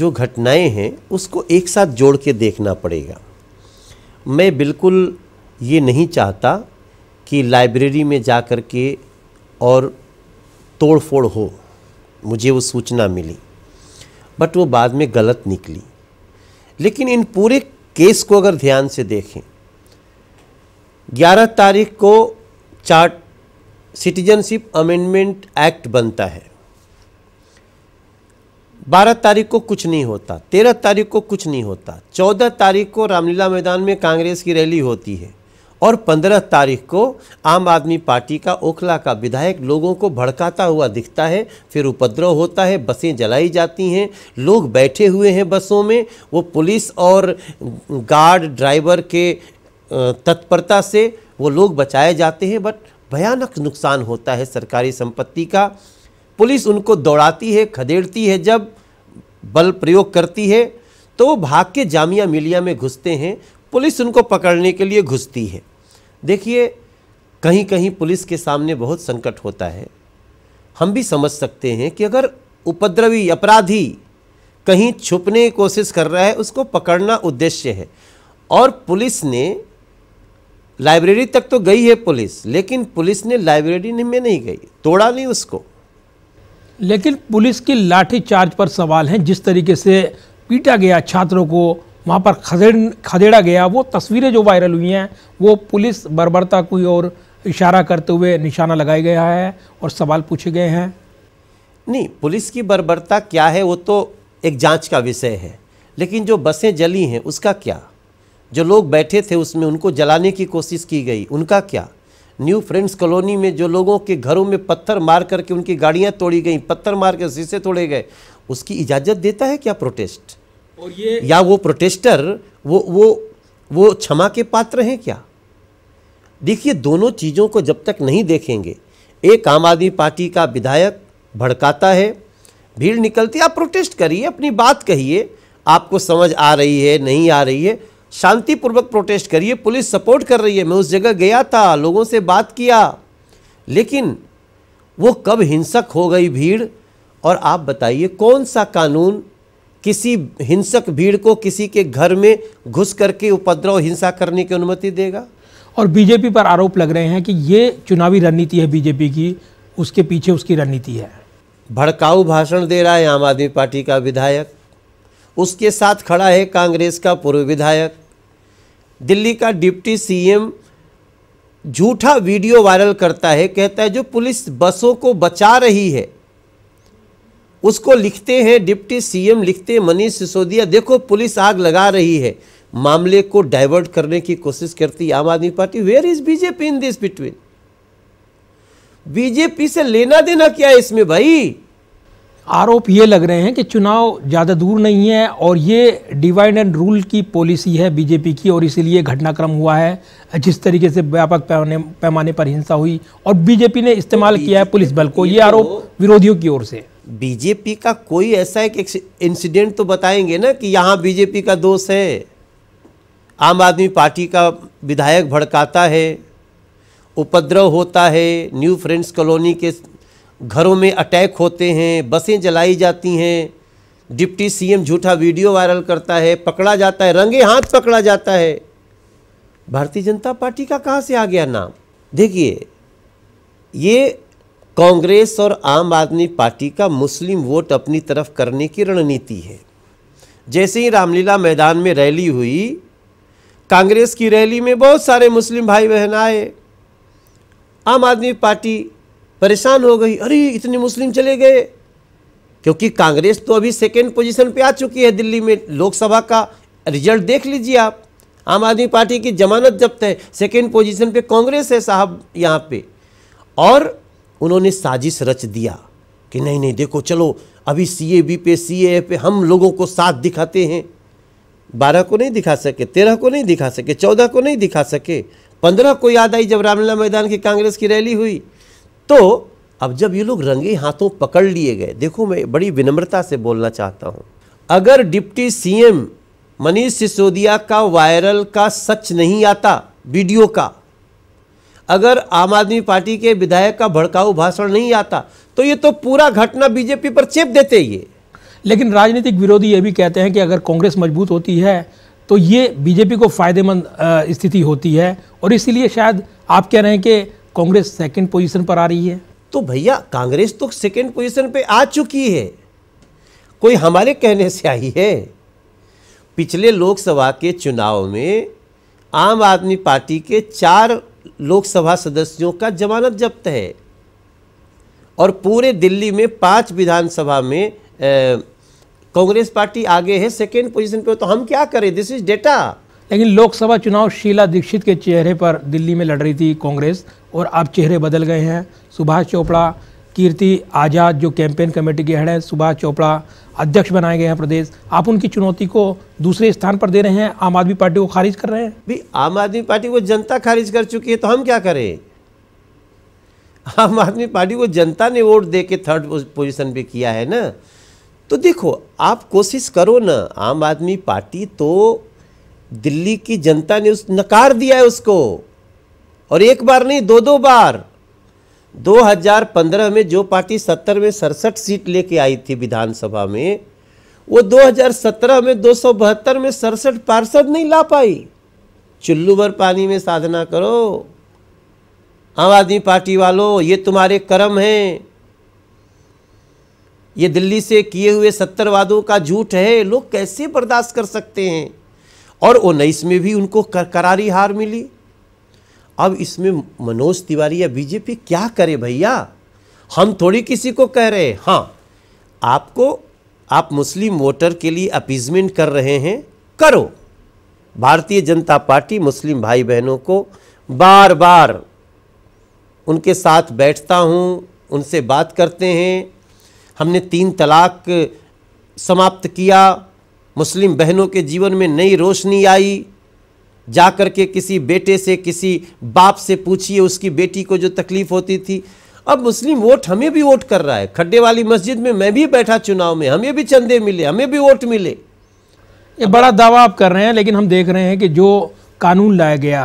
जो घटनाएं हैं उसको एक साथ जोड़ के देखना पड़ेगा मैं बिल्कुल ये नहीं चाहता कि लाइब्रेरी में जा कर के और तोड़ फोड़ हो मुझे वो सूचना मिली बट वो बाद में गलत निकली लेकिन इन पूरे केस को अगर ध्यान से देखें 11 तारीख को चार्ट सिटीजनशिप अमेंडमेंट एक्ट बनता है बारह तारीख को कुछ नहीं होता तेरह तारीख को कुछ नहीं होता चौदह तारीख को रामलीला मैदान में कांग्रेस की रैली होती है और पंद्रह तारीख को आम आदमी पार्टी का ओखला का विधायक लोगों को भड़काता हुआ दिखता है फिर उपद्रव होता है बसें जलाई जाती हैं लोग बैठे हुए हैं बसों में वो पुलिस और गार्ड ड्राइवर के तत्परता से वो लोग बचाए जाते हैं बट भयानक नुकसान होता है सरकारी संपत्ति का पुलिस उनको दौड़ाती है खदेड़ती है जब बल प्रयोग करती है तो वो भाग के जामिया मिलिया में घुसते हैं पुलिस उनको पकड़ने के लिए घुसती है देखिए कहीं कहीं पुलिस के सामने बहुत संकट होता है हम भी समझ सकते हैं कि अगर उपद्रवी अपराधी कहीं छुपने की कोशिश कर रहा है उसको पकड़ना उद्देश्य है और पुलिस ने लाइब्रेरी तक तो गई है पुलिस लेकिन पुलिस ने लाइब्रेरी में नहीं गई तोड़ा नहीं उसको लेकिन पुलिस की लाठी चार्ज पर सवाल है जिस तरीके से पीटा गया छात्रों को वहाँ पर खदेड़ खदेड़ा गया वो तस्वीरें जो वायरल हुई हैं वो पुलिस बर्बरता कोई और इशारा करते हुए निशाना लगाया गया है और सवाल पूछे गए हैं नहीं पुलिस की बर्बरता क्या है वो तो एक जांच का विषय है लेकिन जो बसें जली हैं उसका क्या जो लोग बैठे थे उसमें उनको जलाने की कोशिश की गई उनका क्या न्यू फ्रेंड्स कॉलोनी में जो लोगों के घरों में पत्थर मार करके उनकी गाड़ियां तोड़ी गई पत्थर मार के शीशे तोड़े गए उसकी इजाज़त देता है क्या प्रोटेस्ट और ये या वो प्रोटेस्टर वो वो वो क्षमा के पात्र हैं क्या देखिए दोनों चीज़ों को जब तक नहीं देखेंगे एक आम आदमी पार्टी का विधायक भड़काता है भीड़ निकलती आप प्रोटेस्ट करिए अपनी बात कहिए आपको समझ आ रही है नहीं आ रही है शांतिपूर्वक प्रोटेस्ट करिए पुलिस सपोर्ट कर रही है मैं उस जगह गया था लोगों से बात किया लेकिन वो कब हिंसक हो गई भीड़ और आप बताइए कौन सा कानून किसी हिंसक भीड़ को किसी के घर में घुस करके उपद्रव हिंसा करने की अनुमति देगा और बीजेपी पर आरोप लग रहे हैं कि ये चुनावी रणनीति है बीजेपी की उसके पीछे उसकी रणनीति है भड़काऊ भाषण दे रहा है आम आदमी पार्टी का विधायक उसके साथ खड़ा है कांग्रेस का पूर्व विधायक दिल्ली का डिप्टी सीएम झूठा वीडियो वायरल करता है कहता है जो पुलिस बसों को बचा रही है उसको लिखते हैं डिप्टी सीएम लिखते हैं मनीष सिसोदिया देखो पुलिस आग लगा रही है मामले को डाइवर्ट करने की कोशिश करती Aam Aadmi party where is BJP in this between BJP से लेना देना क्या है इसमें भाई आरोप ये लग रहे हैं कि चुनाव ज़्यादा दूर नहीं है और ये डिवाइड एंड रूल की पॉलिसी है बीजेपी की और इसीलिए घटनाक्रम हुआ है जिस तरीके से व्यापक पैमाने पर हिंसा हुई और बीजेपी ने इस्तेमाल तो किया है पुलिस बल को ये तो आरोप विरोधियों की ओर से बीजेपी का कोई ऐसा एक इंसिडेंट तो बताएंगे ना कि यहाँ बीजेपी का दोष है आम आदमी पार्टी का विधायक भड़काता है उपद्रव होता है न्यू फ्रेंड्स कॉलोनी के घरों में अटैक होते हैं बसें जलाई जाती हैं डिप्टी सीएम झूठा वीडियो वायरल करता है पकड़ा जाता है रंगे हाथ पकड़ा जाता है भारतीय जनता पार्टी का कहाँ से आ गया नाम देखिए ये कांग्रेस और आम आदमी पार्टी का मुस्लिम वोट अपनी तरफ करने की रणनीति है जैसे ही रामलीला मैदान में रैली हुई कांग्रेस की रैली में बहुत सारे मुस्लिम भाई बहन आए आम आदमी पार्टी परेशान हो गई अरे इतने मुस्लिम चले गए क्योंकि कांग्रेस तो अभी सेकेंड पोजिशन पर आ चुकी है दिल्ली में लोकसभा का रिजल्ट देख लीजिए आप आम आदमी पार्टी की जमानत जब्त है सेकेंड पोजीशन पे कांग्रेस है साहब यहाँ पे और उन्होंने साजिश रच दिया कि नहीं नहीं देखो चलो अभी सीएबी पे ए पे हम लोगों को साथ दिखाते हैं बारह को नहीं दिखा सके तेरह को नहीं दिखा सके चौदह को नहीं दिखा सके पंद्रह को याद आई जब रामलीला मैदान की कांग्रेस की रैली हुई तो अब जब ये लोग रंगे हाथों पकड़ लिए गए देखो मैं बड़ी विनम्रता से बोलना चाहता हूँ अगर डिप्टी सीएम मनीष सिसोदिया का वायरल का सच नहीं आता वीडियो का अगर आम आदमी पार्टी के विधायक का भड़काऊ भाषण नहीं आता तो ये तो पूरा घटना बीजेपी पर चेप देते ये लेकिन राजनीतिक विरोधी ये भी कहते हैं कि अगर कांग्रेस मजबूत होती है तो ये बीजेपी को फायदेमंद स्थिति होती है और इसीलिए शायद आप कह रहे हैं कि कांग्रेस सेकंड पोजीशन पर आ रही है तो भैया कांग्रेस तो सेकंड पोजीशन पे आ चुकी है कोई हमारे कहने से आई है पिछले लोकसभा के चुनाव में आम आदमी पार्टी के चार लोकसभा सदस्यों का जमानत जब्त है और पूरे दिल्ली में पांच विधानसभा में कांग्रेस पार्टी आगे है सेकेंड पोजिशन पर तो हम क्या करें दिस इज डेटा लेकिन लोकसभा चुनाव शीला दीक्षित के चेहरे पर दिल्ली में लड़ रही थी कांग्रेस और अब चेहरे बदल गए हैं सुभाष चोपड़ा कीर्ति आज़ाद जो कैंपेन कमेटी के हेड हैं सुभाष चोपड़ा अध्यक्ष बनाए गए हैं प्रदेश आप उनकी चुनौती को दूसरे स्थान पर दे रहे हैं आम आदमी पार्टी को खारिज कर रहे हैं भी आम आदमी पार्टी को जनता खारिज कर चुकी है तो हम क्या करें आम आदमी पार्टी को जनता ने वोट दे के थर्ड पोजिशन पर किया है ना तो देखो आप कोशिश करो ना आम आदमी पार्टी तो दिल्ली की जनता ने उस नकार दिया है उसको और एक बार नहीं दो दो बार 2015 में जो पार्टी 70 में सड़सठ सीट लेके आई थी विधानसभा में वो 2017 में दो में सड़सठ पार्षद नहीं ला पाई चुल्लू भर पानी में साधना करो आम आदमी पार्टी वालों ये तुम्हारे कर्म हैं ये दिल्ली से किए हुए सत्तरवादों का झूठ है लोग कैसे बर्दाश्त कर सकते हैं और उन्नीस में भी उनको कर, करारी हार मिली अब इसमें मनोज तिवारी या बीजेपी क्या करे भैया हम थोड़ी किसी को कह रहे हैं हाँ आपको आप मुस्लिम वोटर के लिए अपीजमेंट कर रहे हैं करो भारतीय जनता पार्टी मुस्लिम भाई बहनों को बार बार उनके साथ बैठता हूँ उनसे बात करते हैं हमने तीन तलाक समाप्त किया मुस्लिम बहनों के जीवन में नई रोशनी आई जा कर के किसी बेटे से किसी बाप से पूछिए उसकी बेटी को जो तकलीफ़ होती थी अब मुस्लिम वोट हमें भी वोट कर रहा है खड्डे वाली मस्जिद में मैं भी बैठा चुनाव में हमें भी चंदे मिले हमें भी वोट मिले ये बड़ा दावा आप कर रहे हैं लेकिन हम देख रहे हैं कि जो कानून लाया गया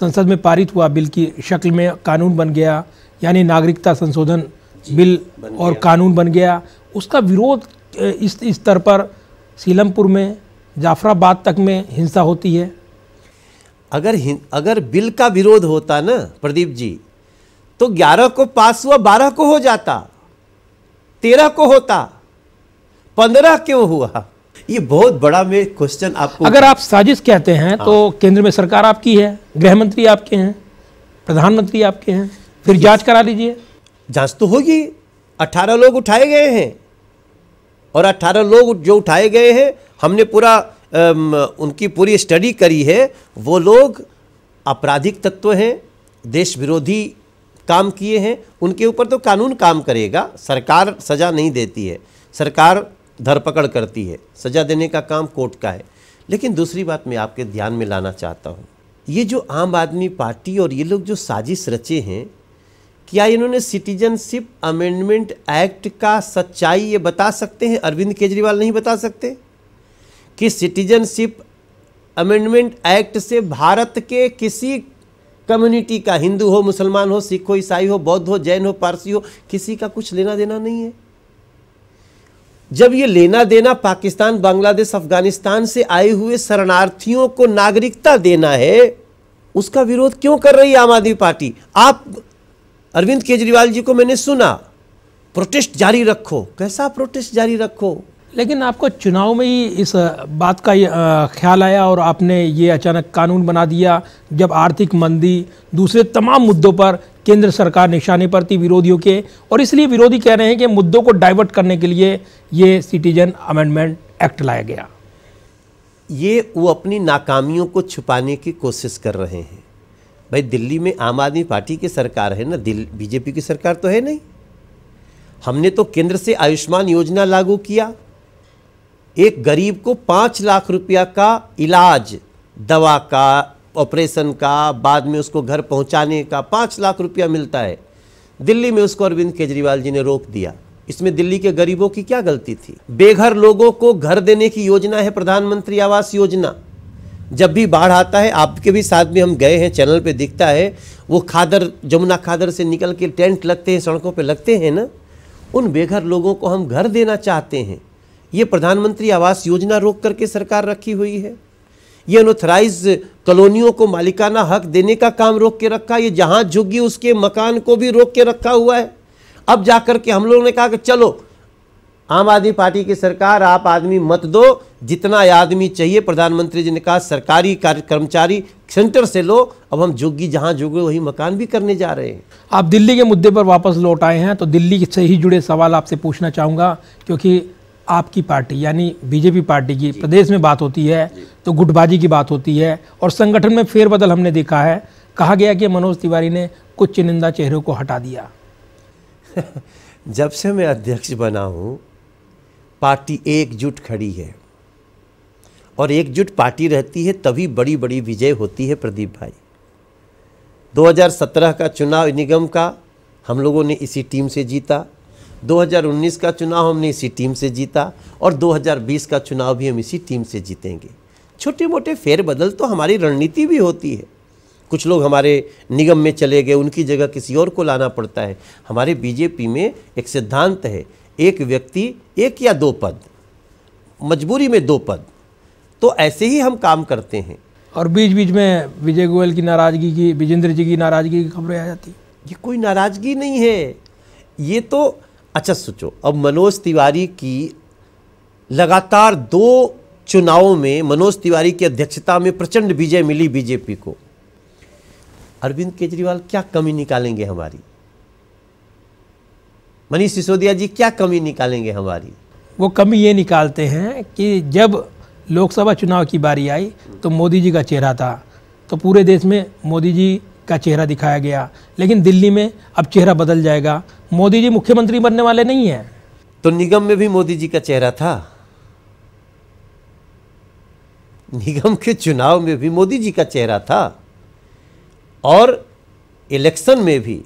संसद में पारित हुआ बिल की शक्ल में कानून बन गया यानी नागरिकता संशोधन बिल और कानून बन गया उसका विरोध इस स्तर पर सीलमपुर में जाफराबाद तक में हिंसा होती है अगर अगर बिल का विरोध होता ना प्रदीप जी तो ग्यारह को पास हुआ बारह को हो जाता तेरह को होता पंद्रह क्यों हुआ ये बहुत बड़ा में क्वेश्चन आपको अगर आप साजिश कहते हैं तो हाँ। तो केंद्र में सरकार आपकी है गृह मंत्री आपके हैं प्रधानमंत्री आपके हैं फिर जांच करा लीजिए जांच तो होगी अठारह लोग उठाए गए हैं और अट्ठारह लोग जो उठाए गए हैं हमने पूरा उनकी पूरी स्टडी करी है वो लोग आपराधिक तत्व हैं देश विरोधी काम किए हैं उनके ऊपर तो कानून काम करेगा सरकार सज़ा नहीं देती है सरकार धरपकड़ करती है सज़ा देने का काम कोर्ट का है लेकिन दूसरी बात मैं आपके ध्यान में लाना चाहता हूँ ये जो आम आदमी पार्टी और ये लोग जो साजिश रचे हैं क्या इन्होंने सिटीजनशिप अमेंडमेंट एक्ट का सच्चाई ये बता सकते हैं अरविंद केजरीवाल नहीं बता सकते कि सिटीजनशिप अमेंडमेंट एक्ट से भारत के किसी कम्युनिटी का हिंदू हो मुसलमान हो सिख हो ईसाई हो बौद्ध हो जैन हो पारसी हो किसी का कुछ लेना देना नहीं है जब ये लेना देना पाकिस्तान बांग्लादेश अफगानिस्तान से आए हुए शरणार्थियों को नागरिकता देना है उसका विरोध क्यों कर रही है आम आदमी पार्टी आप अरविंद केजरीवाल जी को मैंने सुना प्रोटेस्ट जारी रखो कैसा प्रोटेस्ट जारी रखो लेकिन आपको चुनाव में ही इस बात का ख्याल आया और आपने ये अचानक कानून बना दिया जब आर्थिक मंदी दूसरे तमाम मुद्दों पर केंद्र सरकार निशाने पर थी विरोधियों के और इसलिए विरोधी कह रहे हैं कि मुद्दों को डाइवर्ट करने के लिए ये सिटीजन अमेंडमेंट एक्ट लाया गया ये वो अपनी नाकामियों को छुपाने की कोशिश कर रहे हैं भाई दिल्ली में आम आदमी पार्टी की सरकार है ना दिल बीजेपी की सरकार तो है नहीं हमने तो केंद्र से आयुष्मान योजना लागू किया एक गरीब को पाँच लाख रुपया का इलाज दवा का ऑपरेशन का बाद में उसको घर पहुंचाने का पाँच लाख रुपया मिलता है दिल्ली में उसको अरविंद केजरीवाल जी ने रोक दिया इसमें दिल्ली के गरीबों की क्या गलती थी बेघर लोगों को घर देने की योजना है प्रधानमंत्री आवास योजना जब भी बाढ़ आता है आपके भी साथ में हम गए हैं चैनल पे दिखता है वो खादर जमुना खादर से निकल के टेंट लगते हैं सड़कों पे लगते हैं ना उन बेघर लोगों को हम घर देना चाहते हैं ये प्रधानमंत्री आवास योजना रोक करके सरकार रखी हुई है ये अनोथराइज कॉलोनियों को मालिकाना हक देने का काम रोक के रखा ये जहाँ झुग्गी उसके मकान को भी रोक के रखा हुआ है अब जा कर के हम लोगों ने कहा कि चलो आम आदमी पार्टी की सरकार आप आदमी मत दो जितना आदमी चाहिए प्रधानमंत्री जी ने कहा सरकारी कर्मचारी सेंटर से लो अब हम जोगी जहाँ जोगे वही मकान भी करने जा रहे हैं आप दिल्ली के मुद्दे पर वापस लौट आए हैं तो दिल्ली से ही जुड़े सवाल आपसे पूछना चाहूँगा क्योंकि आपकी पार्टी यानी बीजेपी पार्टी की प्रदेश में बात होती है तो गुटबाजी की बात होती है और संगठन में फेरबदल हमने देखा है कहा गया कि मनोज तिवारी ने कुछ चुनिंदा चेहरों को हटा दिया [LAUGHS] जब से मैं अध्यक्ष बना हूँ पार्टी एकजुट खड़ी है और एकजुट पार्टी रहती है तभी बड़ी बड़ी विजय होती है प्रदीप भाई 2017 का चुनाव निगम का हम लोगों ने इसी टीम से जीता 2019 का चुनाव हमने इसी टीम से जीता और 2020 का चुनाव भी हम इसी टीम से जीतेंगे छोटे मोटे फेरबदल तो हमारी रणनीति भी होती है कुछ लोग हमारे निगम में चले गए उनकी जगह किसी और को लाना पड़ता है हमारे बीजेपी में एक सिद्धांत है एक व्यक्ति एक या दो पद मजबूरी में दो पद तो ऐसे ही हम काम करते हैं और बीच बीच में विजय गोयल की नाराज़गी की विजेंद्र जी की नाराज़गी की खबरें आ जाती ये कोई नाराज़गी नहीं है ये तो अच्छा सोचो अब मनोज तिवारी की लगातार दो चुनावों में मनोज तिवारी की अध्यक्षता में प्रचंड विजय मिली बीजेपी को अरविंद केजरीवाल क्या कमी निकालेंगे हमारी मनीष सिसोदिया जी क्या कमी निकालेंगे हमारी वो कमी ये निकालते हैं कि जब लोकसभा चुनाव की बारी आई तो मोदी जी का चेहरा था तो पूरे देश में मोदी जी का चेहरा दिखाया गया लेकिन दिल्ली में अब चेहरा बदल जाएगा मोदी जी मुख्यमंत्री बनने वाले नहीं हैं तो निगम में भी मोदी जी का चेहरा था निगम के चुनाव में भी मोदी जी का चेहरा था और इलेक्शन में भी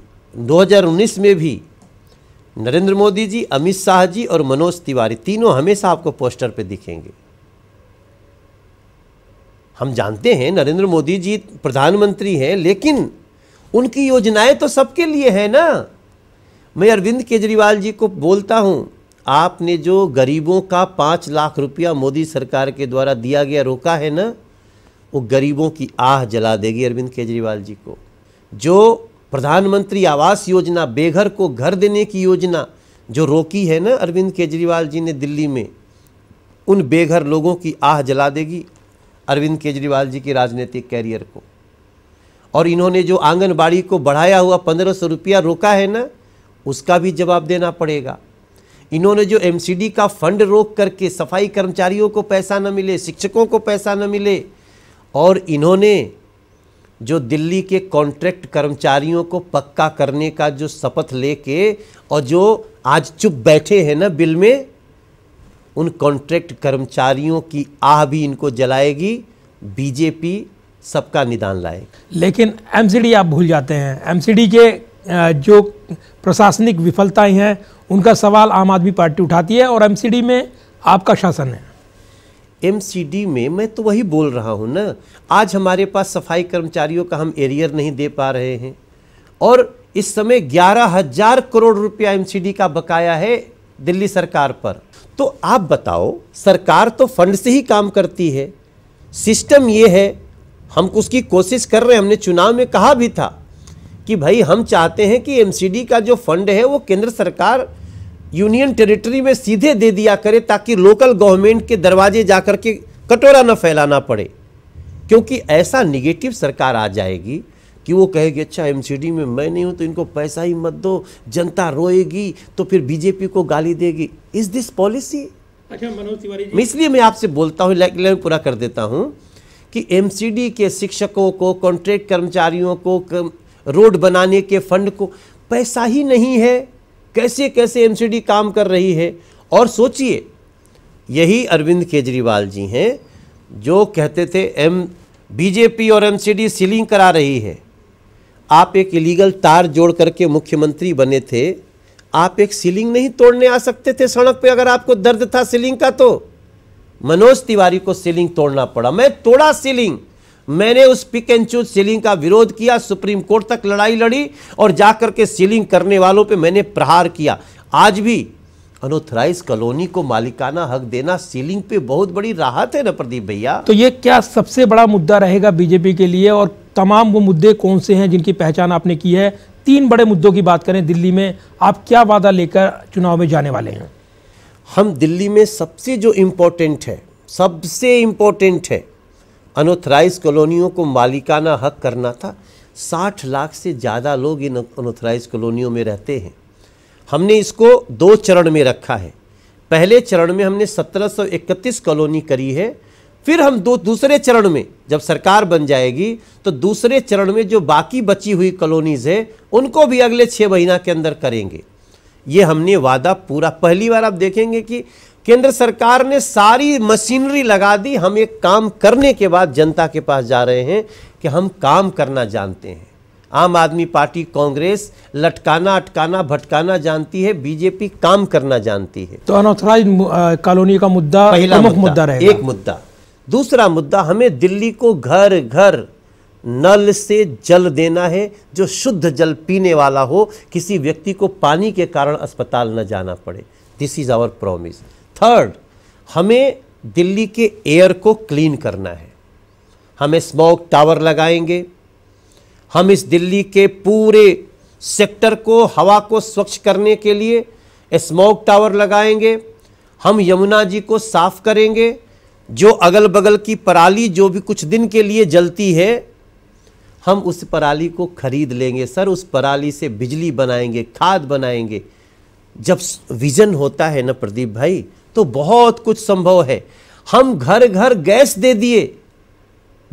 2019 में भी नरेंद्र मोदी जी अमित शाह जी और मनोज तिवारी तीनों हमेशा आपको पोस्टर पे दिखेंगे हम जानते हैं नरेंद्र मोदी जी प्रधानमंत्री हैं लेकिन उनकी योजनाएं तो सबके लिए हैं ना मैं अरविंद केजरीवाल जी को बोलता हूं आपने जो गरीबों का पाँच लाख रुपया मोदी सरकार के द्वारा दिया गया रोका है ना वो गरीबों की आह जला देगी अरविंद केजरीवाल जी को जो प्रधानमंत्री आवास योजना बेघर को घर देने की योजना जो रोकी है ना अरविंद केजरीवाल जी ने दिल्ली में उन बेघर लोगों की आह जला देगी अरविंद केजरीवाल जी के राजनीतिक कैरियर को और इन्होंने जो आंगनबाड़ी को बढ़ाया हुआ पंद्रह सौ रुपया रोका है ना उसका भी जवाब देना पड़ेगा इन्होंने जो एमसीडी का फंड रोक करके सफाई कर्मचारियों को पैसा न मिले शिक्षकों को पैसा न मिले और इन्होंने जो दिल्ली के कॉन्ट्रैक्ट कर्मचारियों को पक्का करने का जो शपथ लेके और जो आज चुप बैठे हैं ना बिल में उन कॉन्ट्रैक्ट कर्मचारियों की आह भी इनको जलाएगी बीजेपी सबका निदान लाएगी लेकिन एमसीडी आप भूल जाते हैं एमसीडी के जो प्रशासनिक विफलताएं हैं उनका सवाल आम आदमी पार्टी उठाती है और एमसीडी में आपका शासन है एमसीडी में मैं तो वही बोल रहा हूँ ना आज हमारे पास सफाई कर्मचारियों का हम एरियर नहीं दे पा रहे हैं और इस समय ग्यारह हजार करोड़ रुपया एमसीडी का बकाया है दिल्ली सरकार पर तो आप बताओ सरकार तो फंड से ही काम करती है सिस्टम ये है हम उसकी कोशिश कर रहे हैं हमने चुनाव में कहा भी था कि भाई हम चाहते हैं कि एमसीडी का जो फंड है वो केंद्र सरकार यूनियन टेरिटरी में सीधे दे दिया करे ताकि लोकल गवर्नमेंट के दरवाजे जा कर के कटोरा न फैलाना पड़े क्योंकि ऐसा निगेटिव सरकार आ जाएगी कि वो कहेगी अच्छा एमसीडी में मैं नहीं हूँ तो इनको पैसा ही मत दो जनता रोएगी तो फिर बीजेपी को गाली देगी इज दिस पॉलिसी अच्छा इसलिए मैं आपसे बोलता हूँ लाइक पूरा कर देता हूँ कि एमसीडी के शिक्षकों को कॉन्ट्रैक्ट कर्मचारियों को रोड बनाने के फंड को पैसा ही नहीं है कैसे कैसे एमसीडी काम कर रही है और सोचिए यही अरविंद केजरीवाल जी हैं जो कहते थे एम बीजेपी और एमसीडी सीलिंग करा रही है आप एक इलीगल तार जोड़ करके मुख्यमंत्री बने थे आप एक सीलिंग नहीं तोड़ने आ सकते थे सड़क पे अगर आपको दर्द था सीलिंग का तो मनोज तिवारी को सीलिंग तोड़ना पड़ा मैं तोड़ा सीलिंग मैंने उस पिक एंड चूज सीलिंग का विरोध किया सुप्रीम कोर्ट तक लड़ाई लड़ी और जाकर के सीलिंग करने वालों पे मैंने प्रहार किया आज भी अनोथराइज कॉलोनी को मालिकाना हक देना सीलिंग पे बहुत बड़ी राहत है ना प्रदीप भैया तो ये क्या सबसे बड़ा मुद्दा रहेगा बीजेपी के लिए और तमाम वो मुद्दे कौन से हैं जिनकी पहचान आपने की है तीन बड़े मुद्दों की बात करें दिल्ली में आप क्या वादा लेकर चुनाव में जाने वाले हैं हम दिल्ली में सबसे जो इम्पोर्टेंट है सबसे इम्पोर्टेंट है अनोथराइज कॉलोनियों को मालिकाना हक करना था साठ लाख से ज़्यादा लोग इन अनोथराइज कॉलोनियों में रहते हैं हमने इसको दो चरण में रखा है पहले चरण में हमने 1731 कॉलोनी करी है फिर हम दो दूसरे चरण में जब सरकार बन जाएगी तो दूसरे चरण में जो बाकी बची हुई कॉलोनीज़ है उनको भी अगले छः महीना के अंदर करेंगे ये हमने वादा पूरा पहली बार आप देखेंगे कि केंद्र सरकार ने सारी मशीनरी लगा दी हम एक काम करने के बाद जनता के पास जा रहे हैं कि हम काम करना जानते हैं आम आदमी पार्टी कांग्रेस लटकाना अटकाना भटकाना जानती है बीजेपी काम करना जानती है तो अनऑथराइज कॉलोनी का मुद्दा पहला मुद्दा, मुद्दा रहेगा एक मुद्दा दूसरा मुद्दा हमें दिल्ली को घर घर नल से जल देना है जो शुद्ध जल पीने वाला हो किसी व्यक्ति को पानी के कारण अस्पताल न जाना पड़े this is our promise third हमें दिल्ली के एयर को क्लीन करना है हमें स्मोक टावर लगाएंगे हम इस दिल्ली के पूरे सेक्टर को हवा को स्वच्छ करने के लिए स्मोक टावर लगाएंगे हम यमुना जी को साफ करेंगे जो अगल बगल की पराली जो भी कुछ दिन के लिए जलती है हम उस पराली को खरीद लेंगे सर उस पराली से बिजली बनाएंगे खाद बनाएंगे जब विज़न होता है ना प्रदीप भाई तो बहुत कुछ संभव है हम घर घर गैस दे दिए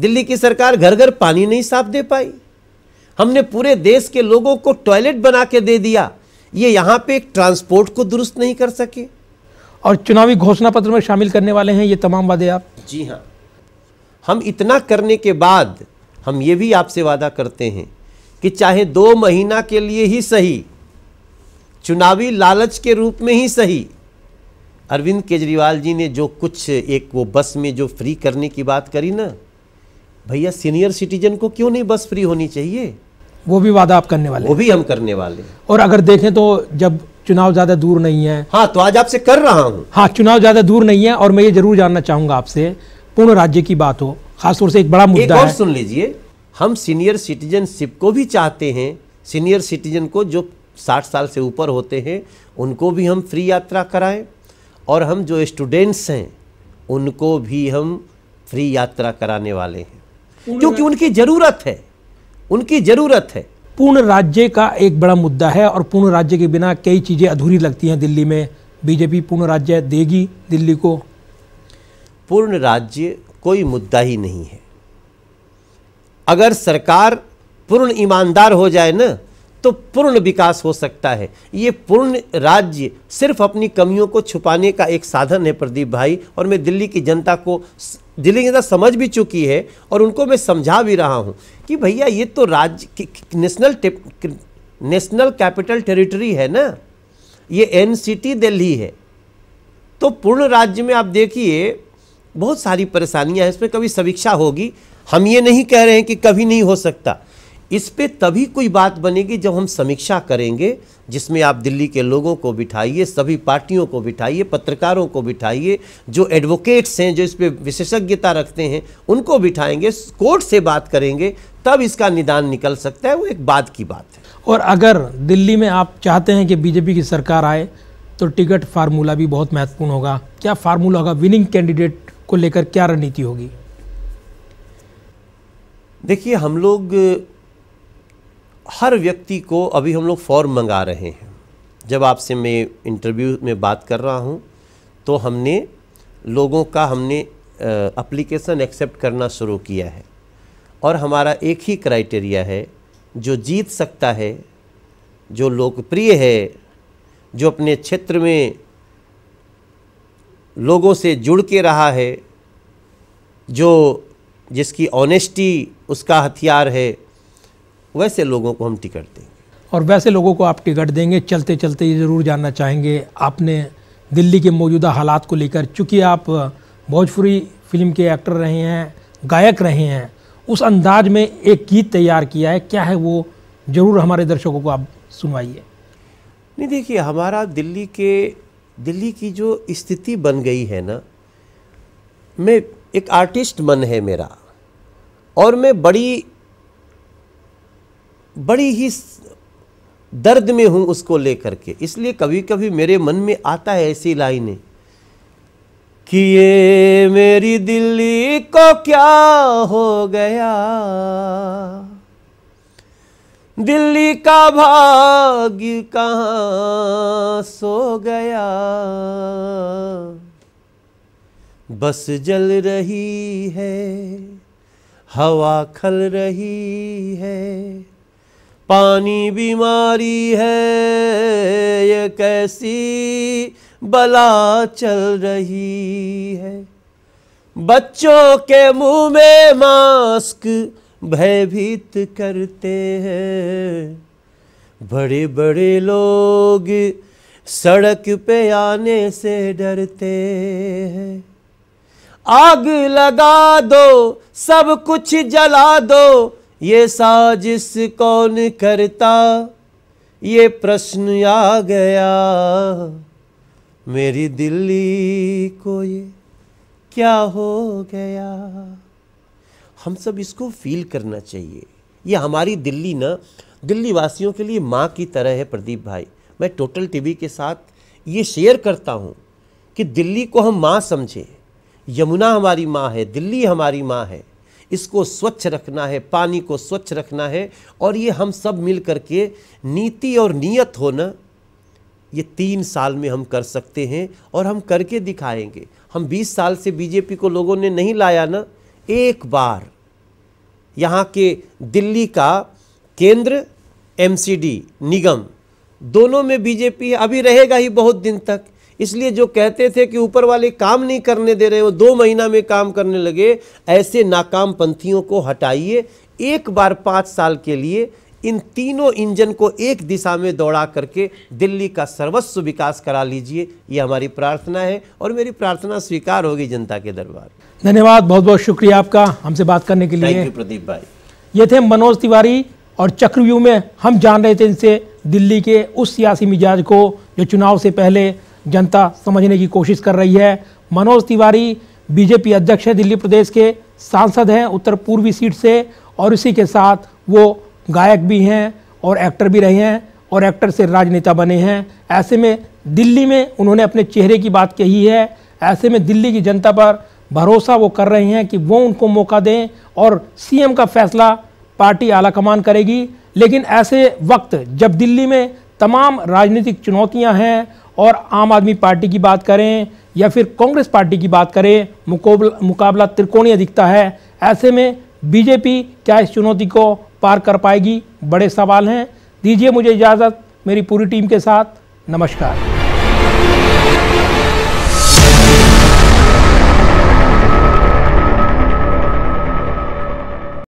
दिल्ली की सरकार घर घर पानी नहीं साफ दे पाई हमने पूरे देश के लोगों को टॉयलेट बना के दे दिया ये यहाँ पे एक ट्रांसपोर्ट को दुरुस्त नहीं कर सके और चुनावी घोषणा पत्र में शामिल करने वाले हैं ये तमाम वादे आप जी हाँ हम इतना करने के बाद हम ये भी आपसे वादा करते हैं कि चाहे दो महीना के लिए ही सही चुनावी लालच के रूप में ही सही अरविंद केजरीवाल जी ने जो कुछ एक वो बस में जो फ्री करने की बात करी ना भैया सीनियर सिटीजन को क्यों नहीं बस फ्री होनी चाहिए वो भी वादा आप करने वाले वो भी हम करने वाले और अगर देखें तो जब चुनाव ज्यादा दूर नहीं है हाँ तो आज आपसे कर रहा हूँ हाँ चुनाव ज्यादा दूर नहीं है और मैं ये जरूर जानना चाहूंगा आपसे पूर्ण राज्य की बात हो खासतौर से एक बड़ा मुद्दा एक और सुन लीजिए हम सीनियर सिटीजनशिप को भी चाहते हैं सीनियर सिटीजन को जो 60 साल से ऊपर होते हैं उनको भी हम फ्री यात्रा कराएं और हम जो स्टूडेंट्स हैं उनको भी हम फ्री यात्रा कराने वाले हैं क्योंकि उनकी ज़रूरत है उनकी ज़रूरत है पूर्ण राज्य का एक बड़ा मुद्दा है और पूर्ण राज्य के बिना कई चीज़ें अधूरी लगती हैं दिल्ली में बीजेपी पूर्ण राज्य देगी दिल्ली को पूर्ण राज्य कोई मुद्दा ही नहीं है अगर सरकार पूर्ण ईमानदार हो जाए ना तो पूर्ण विकास हो सकता है ये पूर्ण राज्य सिर्फ अपनी कमियों को छुपाने का एक साधन है प्रदीप भाई और मैं दिल्ली की जनता को दिल्ली की जनता समझ भी चुकी है और उनको मैं समझा भी रहा हूँ कि भैया ये तो राज्य नेशनल नेशनल कैपिटल टेरिटरी है ना ये एन सिटी दिल्ली है तो पूर्ण राज्य में आप देखिए बहुत सारी परेशानियाँ हैं इसमें कभी समीक्षा होगी हम ये नहीं कह रहे हैं कि कभी नहीं हो सकता इस पे तभी कोई बात बनेगी जब हम समीक्षा करेंगे जिसमें आप दिल्ली के लोगों को बिठाइए सभी पार्टियों को बिठाइए पत्रकारों को बिठाइए जो एडवोकेट्स हैं जो इस पर विशेषज्ञता रखते हैं उनको बिठाएंगे कोर्ट से बात करेंगे तब इसका निदान निकल सकता है वो एक बात की बात है और अगर दिल्ली में आप चाहते हैं कि बीजेपी की सरकार आए तो टिकट फार्मूला भी बहुत महत्वपूर्ण होगा क्या फार्मूला होगा विनिंग कैंडिडेट को लेकर क्या रणनीति होगी देखिए हम लोग हर व्यक्ति को अभी हम लोग फॉर्म मंगा रहे हैं जब आपसे मैं इंटरव्यू में बात कर रहा हूँ तो हमने लोगों का हमने अप्लीकेशन एक्सेप्ट करना शुरू किया है और हमारा एक ही क्राइटेरिया है जो जीत सकता है जो लोकप्रिय है जो अपने क्षेत्र में लोगों से जुड़ के रहा है जो जिसकी ऑनेस्टी उसका हथियार है वैसे लोगों को हम टिकट देंगे और वैसे लोगों को आप टिकट देंगे चलते चलते ये ज़रूर जानना चाहेंगे आपने दिल्ली के मौजूदा हालात को लेकर चूँकि आप भोजपुरी फिल्म के एक्टर रहे हैं गायक रहे हैं उस अंदाज में एक गीत तैयार किया है क्या है वो ज़रूर हमारे दर्शकों को आप सुनवाइए नहीं देखिए हमारा दिल्ली के दिल्ली की जो स्थिति बन गई है ना मैं एक आर्टिस्ट मन है मेरा और मैं बड़ी बड़ी ही दर्द में हूँ उसको लेकर के इसलिए कभी कभी मेरे मन में आता है ऐसी लाइनें कि ये मेरी दिल्ली को क्या हो गया दिल्ली का भाग कहाँ सो गया बस जल रही है हवा खल रही है पानी बीमारी है ये कैसी बला चल रही है बच्चों के मुंह में मास्क भयभीत करते हैं बड़े बड़े लोग सड़क पे आने से डरते हैं आग लगा दो सब कुछ जला दो ये साजिश कौन करता ये प्रश्न आ गया मेरी दिल्ली को ये क्या हो गया हम सब इसको फील करना चाहिए ये हमारी दिल्ली ना दिल्ली वासियों के लिए माँ की तरह है प्रदीप भाई मैं टोटल टीवी के साथ ये शेयर करता हूँ कि दिल्ली को हम माँ समझें यमुना हमारी माँ है दिल्ली हमारी माँ है इसको स्वच्छ रखना है पानी को स्वच्छ रखना है और ये हम सब मिल कर के नीति और हो होना ये तीन साल में हम कर सकते हैं और हम करके दिखाएंगे हम 20 साल से बीजेपी को लोगों ने नहीं लाया ना एक बार यहाँ के दिल्ली का केंद्र एमसीडी निगम दोनों में बीजेपी अभी रहेगा ही बहुत दिन तक इसलिए जो कहते थे कि ऊपर वाले काम नहीं करने दे रहे वो दो महीना में काम करने लगे ऐसे नाकाम पंथियों को हटाइए एक बार पाँच साल के लिए इन तीनों इंजन को एक दिशा में दौड़ा करके दिल्ली का सर्वस्व विकास करा लीजिए ये हमारी प्रार्थना है और मेरी प्रार्थना स्वीकार होगी जनता के दरबार धन्यवाद बहुत बहुत शुक्रिया आपका हमसे बात करने के लिए प्रदीप भाई ये थे मनोज तिवारी और चक्रव्यूह में हम जान रहे थे इनसे दिल्ली के उस सियासी मिजाज को जो चुनाव से पहले जनता समझने की कोशिश कर रही है मनोज तिवारी बीजेपी अध्यक्ष हैं दिल्ली प्रदेश के सांसद हैं उत्तर पूर्वी सीट से और इसी के साथ वो गायक भी हैं और एक्टर भी रहे हैं और एक्टर से राजनेता बने हैं ऐसे में दिल्ली में उन्होंने अपने चेहरे की बात कही है ऐसे में दिल्ली की जनता पर भरोसा वो कर रहे हैं कि वो उनको मौका दें और सीएम का फैसला पार्टी आलाकमान करेगी लेकिन ऐसे वक्त जब दिल्ली में तमाम राजनीतिक चुनौतियां हैं और आम आदमी पार्टी की बात करें या फिर कांग्रेस पार्टी की बात करें मुकाबला मुकाबला त्रिकोणीय दिखता है ऐसे में बीजेपी क्या इस चुनौती को पार कर पाएगी बड़े सवाल हैं दीजिए मुझे इजाज़त मेरी पूरी टीम के साथ नमस्कार